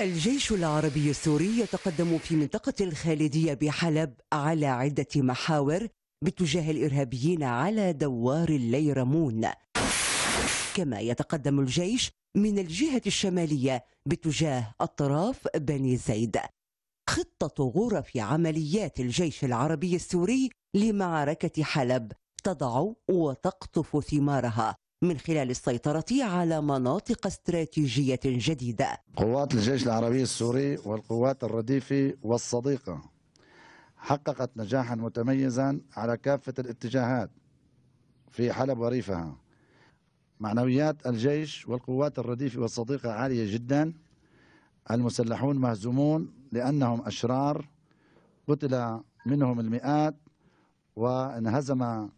الجيش العربي السوري يتقدم في منطقة الخالدية بحلب على عدة محاور باتجاه الإرهابيين على دوار الليرمون كما يتقدم الجيش من الجهة الشمالية باتجاه أطراف بني زيد خطة غرف عمليات الجيش العربي السوري لمعركة حلب تضع وتقطف ثمارها من خلال السيطرة على مناطق استراتيجية جديدة قوات الجيش العربي السوري والقوات الرديفة والصديقة حققت نجاحا متميزا على كافة الاتجاهات في حلب وريفها معنويات الجيش والقوات الرديفة والصديقة عالية جدا المسلحون مهزومون لأنهم أشرار قتل منهم المئات وانهزم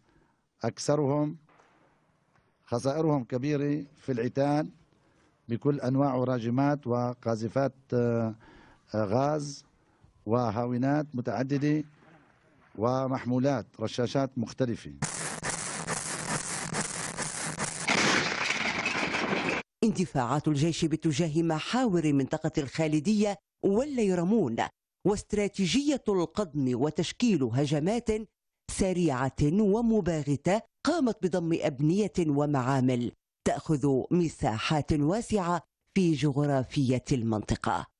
أكثرهم خسائرهم كبيرة في العتال بكل أنواع راجمات وقاذفات آه، غاز وهاونات متعددة ومحمولات رشاشات مختلفة اندفاعات الجيش باتجاه محاور منطقة الخالدية والليرمون واستراتيجية القضم وتشكيل هجمات سريعة ومباغتة قامت بضم أبنية ومعامل تأخذ مساحات واسعة في جغرافية المنطقة